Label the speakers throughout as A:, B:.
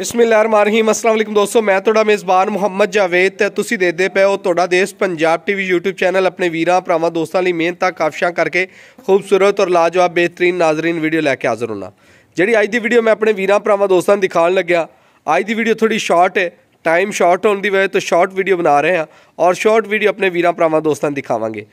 A: ਬਿਸਮਿਲ੍ਲਾਹਿਰਰਹਿਮਾਨਿਰਰਹੀਮ ਅਸਲਾਮ ਅਲੈਕਮ ਦੋਸਤੋ ਮੈਂ ਤੁਹਾਡਾ ਮੇਜ਼ਬਾਨ ਮੁਹੰਮਦ ਜਾਵੇਦ ਤੇ ਤੁਸੀਂ ਦੇਖਦੇ ਪਏ ਹੋ ਤੁਹਾਡਾ ਦੇਸ਼ ਪੰਜਾਬ ਟੀਵੀ YouTube ਚੈਨਲ ਆਪਣੇ ਵੀਰਾਂ ਭਰਾਵਾਂ ਦੋਸਤਾਂ ਲਈ ਮਿਹਨਤਾਂ ਕਾਫਸ਼ਾਂ ਕਰਕੇ ਖੂਬਸੂਰਤ ਔਰ ਲਾਜਵਾਬ ਬਿਹਤਰੀਨ ਨਾਜ਼ਰੀਨ ਵੀਡੀਓ ਲੈ ਕੇ ਹਾਜ਼ਰ ਹੁਣਾ ਜਿਹੜੀ ਅੱਜ ਦੀ ਵੀਡੀਓ ਮੈਂ ਆਪਣੇ ਵੀਰਾਂ ਭਰਾਵਾਂ ਦੋਸਤਾਂ ਨੂੰ ਦਿਖਾਉਣ ਲੱਗਿਆ ਅੱਜ ਦੀ ਵੀਡੀਓ ਥੋੜੀ ਸ਼ਾਰਟ ਹੈ ਟਾਈਮ ਸ਼ਾਰਟ ਹੋਣ ਦੀ ਵਜ੍ਹਾ ਤੋਂ ਸ਼ਾਰਟ ਵੀਡੀਓ ਬਣਾ ਰਹੇ ਹਾਂ ਔਰ ਸ਼ਾਰਟ ਵੀਡੀਓ ਆਪਣੇ ਵੀਰਾਂ ਭਰਾਵਾਂ ਦੋਸਤਾਂ ਨੂੰ ਦਿਖਾਵਾਂਗੇ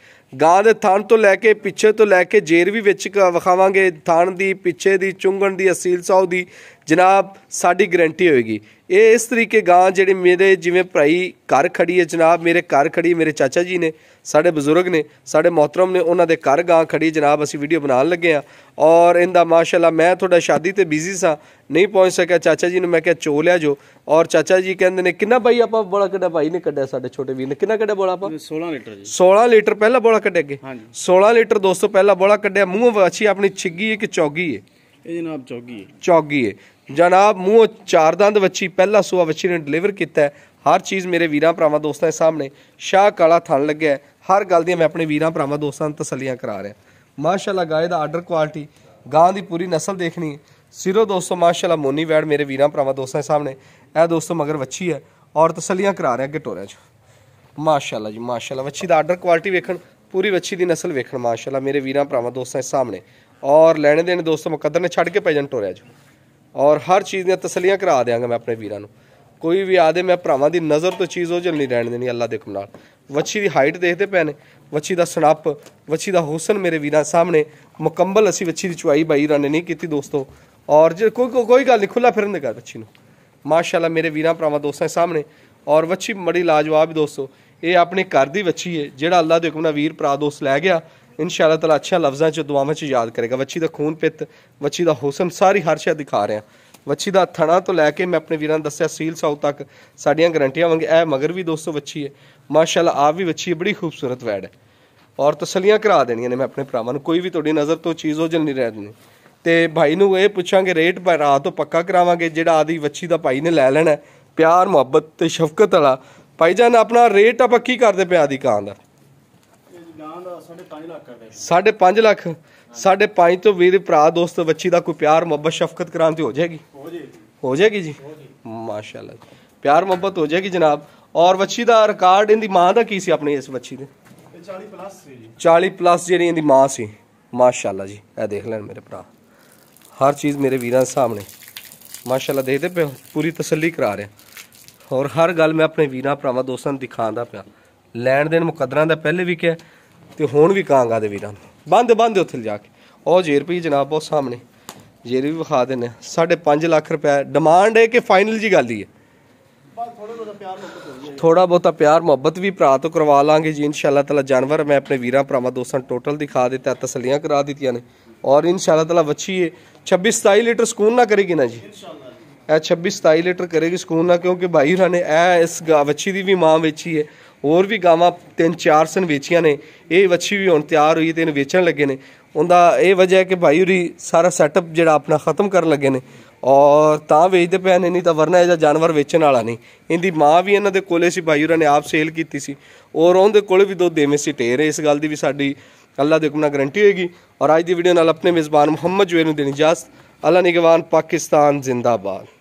A: ਗਾਂ ਦੇ ਥਣ ਤੋਂ ਲੈ ਕੇ ਪਿੱਛੇ ਤੋਂ ਲੈ ਕੇ ਜੇਰ ਵੀ ਵਿੱਚ ਵਿਖਾਵਾਂਗੇ ਥਣ ਦੀ ਪਿੱਛੇ ਦੀ ਚੁੰਗਣ ਦੀ ਅਸੀਲ ਸਾਉ ਦੀ ਜਨਾਬ ਸਾਡੀ ਗਾਰੰਟੀ ਹੋਏਗੀ ਇਹ ਇਸ ਤਰੀਕੇ ਗਾਂ ਜਿਹੜੇ ਮੇਰੇ ਜਿਵੇਂ ਭਾਈ ਘਰ ਖੜੀ ਹੈ ਜਨਾਬ ਮੇਰੇ ਘਰ ਖੜੀ ਮੇਰੇ ਚਾਚਾ ਜੀ ਨੇ ਸਾਡੇ ਬਜ਼ੁਰਗ ਨੇ ਸਾਡੇ ਮਹਤਰਮ ਨੇ ਉਹਨਾਂ ਦੇ ਘਰ ਗਾਂ ਖੜੀ ਜਨਾਬ ਅਸੀਂ ਵੀਡੀਓ ਬਣਾਉਣ ਲੱਗੇ ਆ ਔਰ ਇਹਦਾ ਮਾਸ਼ਾਅੱਲਾ ਮੈਂ ਤੁਹਾਡਾ ਸ਼ਾਦੀ ਤੇ ਬਿਜ਼ੀ ਸਾਂ ਨਹੀਂ ਪਹੁੰਚ ਸਕਿਆ ਚਾਚਾ ਜੀ ਨੂੰ ਮੈਂ ਕਿਹਾ ਚੋ ਲਿਆ ਜੋ ਔਰ ਚਾਚਾ ਜੀ ਕਹਿੰਦੇ ਨੇ ਕਿੰਨਾ ਭਾਈ ਆਪਾਂ ਬੜਾ ਕੱਢਾ ਭਾਈ ਨੇ ਕੱਢਿਆ ਸਾਡੇ ਛੋਟੇ ਵੀਰ ਨੇ ਕਿੰਨਾ ਕੱਢਿਆ ਬੋਲਾ ਆਪਾਂ 16 ਲੀਟਰ ਜੀ 16 ਲੀਟਰ ਪਹਿਲਾਂ ਬੋਲਾ ਕੱਢਿਆ ਅੱਗੇ 16 ਲੀਟਰ ਦੋਸਤੋ ਪਹਿਲਾਂ ਬੋਲਾ ਕੱਢਿਆ ਮੂੰਹ ਵਾਛੀ ਆਪਣੀ ਛਿੱਗੀ ਹੈ ਕਿ ਚੌਗੀ ਹੈ ਇਹ ਜਨਾਬ ਚੌਗੀ ਹੈ ਚੌਗੀ ਹੈ ਜਨਾਬ ਮੂੰਹ ਚਾਰ ਦੰਦ ਵੱਛੀ ਪਹਿਲਾ ਸੂਆ ਵੱਛੀ ਨੇ ਡਿਲੀਵਰ ਕੀਤਾ ਹੈ ਹਰ ਚੀਜ਼ ਮੇਰੇ ਵੀਰਾਂ ਭਰਾਵਾਂ ਦੋਸਤਾਂ ਦੇ ਸਾਹਮਣੇ ਸ਼ਾਹ ਕਾਲਾ ਥਣ ਲੱਗਿਆ ਹਰ ਗੱਲ ਦੀ ਮੈਂ ਆਪਣੇ ਵੀਰਾਂ ਭਰਾਵਾਂ ਦੋਸਤਾਂ ਨੂੰ ਤਸੱਲੀਆਂ ਕਰਾ ਰਿਹਾ ਮਾਸ਼ਾਅੱਲਾ ਗਾਏ ਦਾ ਆਰਡਰ ਕੁਆਲਿਟੀ ਗਾਂ ਦੀ ਪੂਰੀ ਨਸਲ ਦੇਖਣੀ ਸਿਰੋ ਦੋਸਤੋ ਮਾਸ਼ਾਅੱਲਾ ਮੋਨੀ ਵੈੜ ਮੇਰੇ ਵੀਰਾਂ ਭਰਾਵਾਂ ਦੋਸਤਾਂ ਦੇ ਸਾਹਮਣੇ ਇਹ ਦੋਸਤੋ ਮਗਰ ਵੱਛੀ ਹੈ ਔਰ ਤਸੱਲੀਆਂ ਕਰਾ ਰਿਹਾ ਅੱਗੇ ਟੋਰਿਆਂ 'ਚ ਮਾਸ਼ਾਅੱਲਾ ਜੀ ਮਾਸ਼ਾਅੱਲਾ ਵੱਛੀ ਦਾ ਆਰਡਰ ਕੁਆਲਿਟੀ ਵੇਖਣ ਪੂਰੀ ਵੱਛੀ ਦੀ ਨਸਲ ਵੇਖਣ ਮਾਸ਼ਾਅੱਲਾ ਮੇਰੇ ਵੀਰਾਂ ਭਰਾਵਾਂ ਦੋਸਤਾਂ ਦੇ ਸਾਹਮਣੇ ਔਰ ਲੈਣੇ ਦੇਣੇ ਦੋਸਤੋ ਮੁਕੱਦਰ ਨੇ ਛੱਡ ਕੇ ਪੈ ਜਾਣ ਟੋਰਿਆ ਜੋ ਔਰ ਹਰ ਚੀਜ਼ ਦੀਆਂ ਤਸਲੀਆਂ ਕਰਾ ਦਿਆਂਗਾ ਮੈਂ ਆਪਣੇ ਵੀਰਾਂ ਨੂੰ ਕੋਈ ਵੀ ਆਦੇ ਮੈਂ ਭਰਾਵਾਂ ਦੀ ਨਜ਼ਰ ਤੋਂ ਚੀਜ਼ ਉਹ ਨਹੀਂ ਰਹਿਣ ਦੇਣੀ ਅੱਲਾ ਦੇ ਹੁਕਮ ਨਾਲ ਵੱਛੀ ਦੀ ਹਾਈਟ ਦੇਖਦੇ ਪਏ ਨੇ ਵੱਛੀ ਦਾ ਸਨੱਪ ਵੱਛੀ ਦਾ ਹੁਸਨ ਮੇਰੇ ਵੀਰਾਂ ਸਾਹਮਣੇ ਮੁਕੰਮਲ ਅਸੀਂ ਵੱਛੀ ਦੀ ਚੁਆਈ ਬਾਈ ਰਾਂ ਨੇ ਨਹੀਂ ਕੀਤੀ ਦੋਸਤੋ ਔਰ ਜੇ ਕੋਈ ਕੋਈ ਗੱਲ ਨਹੀਂ ਖੁੱਲਾ ਫਿਰਨ ਦੇ ਕਰ ਵੱਛੀ ਨੂੰ ਮਾਸ਼ਾਅੱਲਾ ਮੇਰੇ ਵੀਰਾਂ ਭਰਾਵਾਂ ਦੋਸਤਾਂ ਸਾਹਮਣੇ ਔਰ ਵੱਛੀ ਮੜੀ ਲਾਜਵਾਬ ਦੋਸਤੋ ਇਹ ਆਪਣੇ ਘਰ ਦੀ ਵੱਛੀ ਹੈ ਜਿਹੜਾ ਅੱਲਾ ਦੇ ਹੁਕਮ ਨਾਲ ਵੀਰ ਭਰਾ ਦੋਸਤ ਲੈ ਗਿਆ ਇਨਸ਼ਾ ਅੱਲਾਹ ਤਾਲਾ ਅੱਛਾ ਲਫ਼ਜ਼ਾਂ 'ਚ ਦੁਆਵਾਂ 'ਚ ਯਾਦ ਕਰੇਗਾ ਵੱਚੀ ਦਾ ਖੂਨ ਪਿੱਤ ਵੱਚੀ ਦਾ ਹੁਸਨ ਸਾਰੀ ਹਰ ਸ਼ੈ ਦਿਖਾ ਰਿਹਾ ਵੱਚੀ ਦਾ ਥਣਾ ਤੋਂ ਲੈ ਕੇ ਮੈਂ ਆਪਣੇ ਵੀਰਾਂ ਨੂੰ ਦੱਸਿਆ ਸੀਲ ਸਾਊ ਤੱਕ ਸਾਡੀਆਂ ਗਰੰਟੀਆਂ ਵਾਂਗ ਇਹ ਮਗਰ ਵੀ ਦੋਸਤੋ ਵੱਚੀ ਹੈ ਮਾਸ਼ਾਅੱਲਾ ਆ ਵੀ ਵੱਚੀ ਬੜੀ ਖੂਬਸੂਰਤ ਵੈੜ ਹੈ ਔਰ ਤਸਲੀਆਂ ਕਰਾ ਦੇਣੀਆਂ ਨੇ ਮੈਂ ਆਪਣੇ ਭਰਾਵਾਂ ਨੂੰ ਕੋਈ ਵੀ ਤੁਹਾਡੀ ਨਜ਼ਰ ਤੋਂ ਚੀਜ਼ ਹੋ ਜਲ ਨਹੀਂ ਰਹਿ ਦੇਣੀ ਤੇ ਭਾਈ ਨੂੰ ਇਹ ਪੁੱਛਾਂਗੇ ਰੇਟ ਪਰ ਰਾਤ ਤੋਂ ਪੱਕਾ ਕਰਾਵਾਂਗੇ ਜਿਹੜਾ ਆਦੀ ਵੱਚੀ ਦਾ ਭਾਈ ਨੇ ਲੈ ਲੈਣਾ ਪਿਆਰ ਮੁਹੱਬਤ ਤੇ ਸ਼ਫਕਤ ਵਾਲਾ ਭਾਈ ਜਾਨ ਆਪਣਾ ਰੇਟ ਆ ਪੱਕੀ ਕਰਦੇ ਪਿਆ ਦੀ ਕਾਂ ਦਾ ਜਾਨ ਦਾ 5.5 ਲੱਖ ਸਾਡੇ 5.5 ਲੱਖ ਤੋਂ ਵੀਰ ਭਰਾ ਦੋਸਤ ਬੱਚੀ ਦਾ ਕੋਈ ਪਿਆਰ ਮੁਹੱਬਤ ਸ਼ਫਕਤ ਕਰਾਂਤੀ ਹੋ ਜਾਏਗੀ ਹੋ ਜਾਏਗੀ ਹੋ ਜਾਏਗੀ ਜੀ ਮਾਸ਼ਾਅੱਲਾ ਪਿਆਰ ਮੁਹੱਬਤ ਹੋ ਜਾਏਗੀ ਜਨਾਬ ਔਰ ਬੱਚੀ ਦਾ ਰਿਕਾਰਡ ਇਹਦੀ ਮਾਂ ਦਾ ਕੀ ਸੀ ਆਪਣੀ ਇਸ ਬੱਚੀ ਦੇ 40 ਪਲੱਸ ਸੀ ਜੀ 40 ਪਲੱਸ ਜਿਹੜੀ ਇਹਦੀ ਮਾਂ ਸੀ ਮਾਸ਼ਾਅੱਲਾ ਜੀ ਇਹ ਦੇਖ ਲੈਣ ਮੇਰੇ ਭਰਾ ਹਰ ਚੀਜ਼ ਮੇਰੇ ਵੀਰਾਂ ਸਾਹਮਣੇ ਮਾਸ਼ਾਅੱਲਾ ਦੇਖਦੇ ਪਏ ਪੂਰੀ ਤਸੱਲੀ ਕਰਾ ਰਿਹਾ ਔਰ ਹਰ ਗੱਲ ਮੈਂ ਆਪਣੇ ਵੀਰਾਂ ਭਰਾਵਾਂ ਦੋਸਤਾਂ ਨੂੰ ਦਿਖਾਉਂਦਾ ਪਿਆ ਲੈਣ ਦੇਣ ਮੁਕਦਰਾਂ ਦਾ ਪਹਿਲੇ ਵੀ ਕਿਹਾ ਤੇ ਹੁਣ ਵੀ ਕਾਂਗਾ ਦੇ ਵੀਰਾਂ ਨੂੰ ਬੰਦ ਬੰਦ ਉੱਥੇ ਜਾ ਕੇ ਉਹ ਜੇਰ ਪਈ ਜਨਾਬ ਉਹ ਸਾਹਮਣੇ ਜੇਰ ਵੀ ਵਿਖਾ ਦਿੰਨੇ 5.5 ਲੱਖ ਰੁਪਏ ਡਿਮਾਂਡ ਹੈ ਕਿ ਫਾਈਨਲ ਜੀ ਗੱਲ ਹੀ ਹੈ ਥੋੜਾ ਬਹੁਤਾ ਪਿਆਰ ਮੁਹੱਬਤ ਵੀ ਭਰਾ ਤੋਂ ਕਰਵਾ ਲਾਂਗੇ ਜੀ ਇਨਸ਼ਾਅੱਲਾ ਤਾਲਾ ਜਾਨਵਰ ਮੈਂ ਆਪਣੇ ਵੀਰਾਂ ਭਰਾਵਾਂ ਦੋਸਤਾਂ ਟੋਟਲ ਦਿਖਾ ਦਿੱਤਾ ਤਸਲੀਆਂ ਕਰਾ ਦਿੱਤੀਆਂ ਨੇ ਔਰ ਇਨਸ਼ਾਅੱਲਾ ਤਾਲਾ ਵੱਛੀ 26 27 ਲੀਟਰ ਸਕੂਨ ਨਾ ਕਰੇਗੀ ਨਾ ਜੀ ਇਹ 26 27 ਲੀਟਰ ਕਰੇਗੀ ਸਕੂਨ ਨਾ ਕਿਉਂਕਿ ਭਾਈ ਹੁਣਾਂ ਨੇ ਇਹ ਇਸ ਵੱਛੀ ਦੀ ਵੀ ਮਾਂ ਵੇਚੀ ਹੈ ਹੋਰ ਵੀ ਗਾਵਾਂ ਤਿੰਨ ਚਾਰ ਸਨ ਵੇਚੀਆਂ ਨੇ ਇਹ ਵੱਛੀ ਵੀ ਹੁਣ ਤਿਆਰ ਹੋਈ ਤੇ ਇਹਨੂੰ ਵੇਚਣ ਲੱਗੇ ਨੇ ਉਹਦਾ ਇਹ ਵਜ੍ਹਾ ਹੈ ਕਿ ਭਾਈ ਹੁਰੀ ਸਾਰਾ ਸੈਟਅਪ ਜਿਹੜਾ ਆਪਣਾ ਖਤਮ ਕਰਨ ਲੱਗੇ ਨੇ ਔਰ ਤਾਂ ਵੇਚਦੇ ਪਏ ਨੇ ਨਹੀਂ ਤਾਂ ਵਰਨਾ ਇਹਦਾ ਜਾਨਵਰ ਵੇਚਣ ਵਾਲਾ ਨਹੀਂ ਇਹਦੀ ਮਾਂ ਵੀ ਇਹਨਾਂ ਦੇ ਕੋਲੇ ਸੀ ਭਾਈ ਹੁਰਾਂ ਨੇ ਆਪ ਸੇਲ ਕੀਤੀ ਸੀ ਔਰ ਉਹਦੇ ਕੋਲੇ ਵੀ ਦੋ ਦੇਵੇਂ ਸੀ ਟੇਰ ਇਸ ਗੱਲ ਦੀ ਵੀ ਸਾਡੀ ਅੱਲਾ ਦੇ ਹੁਕਮ ਨਾਲ ਗਰੰਟੀ ਹੋਏਗੀ ਔਰ ਅੱਜ ਦੀ ਵੀਡੀਓ ਨਾਲ ਆਪਣੇ ਮੇਜ਼ਬਾਨ ਮੁਹੰਮਦ ਜਵੇਰ ਨੂੰ ਦੇਣੀ ਜਾਸ ਅੱਲਾ ਨਿਗਵਾਨ ਪਾਕਿਸਤਾਨ ਜ਼ਿੰਦਾਬਾਦ